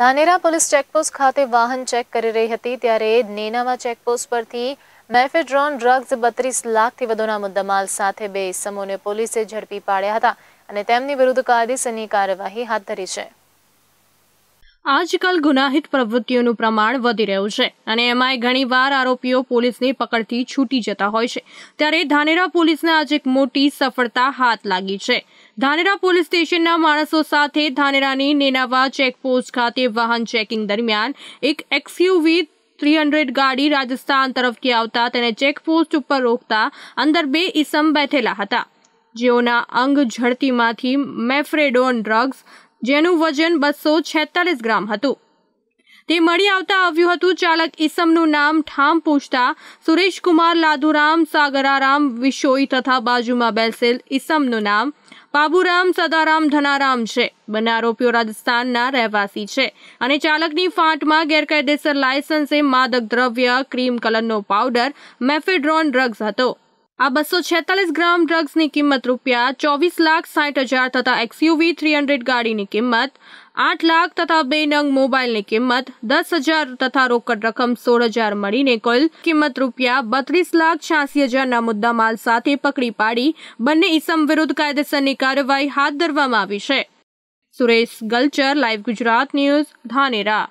Dhanera police checkpost ખાતે વાહન check કરી રહી હતી ત્યારે નેનાવા ચેકપોસ્ટ પરથી મેફેડ્રોન ડ્રગ્સ બત્રીસ લાખથી વધુના મુદ્દામાલ સાથે બે ઇસમોને પોલીસે ઝડપી પાડ્યા હતા અને તેમની વિરુદ્ધ કાયદેસરની કાર્યવાહી હાથ ધરી છે આજકાલ ગુનાહિત પ્રવૃત્તિઓનું પ્રમાણ વધી રહ્યું છે અને એમાંય ઘણીવાર આરોપીઓ પોલીસની પકડથી છૂટી જતા હોય છે ત્યારે ધાનેરા પોલીસને આજે એક મોટી સફળતા હાથ લાગી છે ધાનેરા પોલીસ સ્ટેશનના માણસો સાથે ધાનેરાની નેનાવા ચેકપોસ્ટ ખાતે વાહન ચેકિંગ દરમિયાન એક એક્સયુવી થ્રી હંડ્રેડ ગાડી રાજસ્થાન તરફથી આવતા તેને ચેકપોસ્ટ ઉપર રોકતા અંદર બે ઇસમ બેઠેલા હતા જેઓના અંગ ઝડતીમાંથી મેફ્રેડોન ડ્રગ્સ જેનું વજન બસો છેતાલીસ ગ્રામ હતું તે મળી આવતા આવ્યું હતું ચાલક ઈસમનું નામ ઠામ પૂછતા સુરેશકુમાર લાધુરામ સાગરારામ વિશોઈ તથા બાજુમાં બેસેલ ઈસમનું નામ બાબુરામ સદારામ ધનારામ છે બંને આરોપીઓ રાજસ્થાનના રહેવાસી છે અને ચાલકની ફાંટમાં ગેરકાયદેસર લાયસન્સે માદક દ્રવ્ય ક્રીમ કલરનો પાવડર મેફેડ્રોન ડ્રગ્સ હતો આ બસો છેતાલીસ ગ્રામ ડ્રગ્સની કિંમત રૂપિયા ચોવીસ લાખ સાઠ હજાર તથા એક્સયુવી થ્રી હંડ્રેડ ગાડીની કિંમત આઠ લાખ તથા બે નંગ મોબાઈલની કિંમત દસ હજાર તથા રોકડ રકમ સોળ હજાર મળીને કુલ કિંમત રૂપિયા બત્રીસ લાખ છ્યાસી હજારના મુદ્દા માલ સાથે પકડી પાડી બંને ઇસમ વિરુદ્ધ કાયદેસરની કાર્યવાહી હાથ ધરવામાં આવી છે સુરેશ ગલચર લાઈવ ગુજરાત ન્યૂઝ ધાનેરા